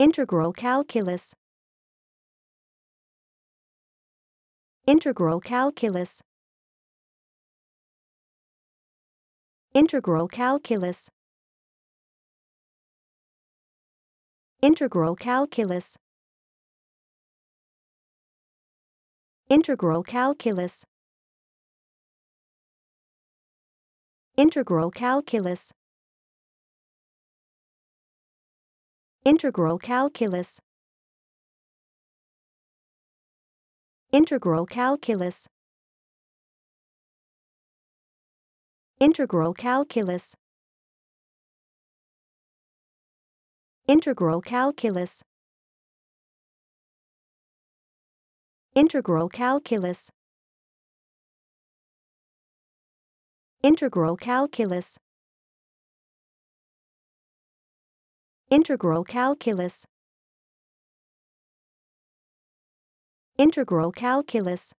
Integral calculus Integral calculus Integral calculus Integral calculus Integral calculus Integral calculus Integral calculus Integral calculus Integral calculus Integral calculus Integral calculus Integral calculus Integral calculus Integral calculus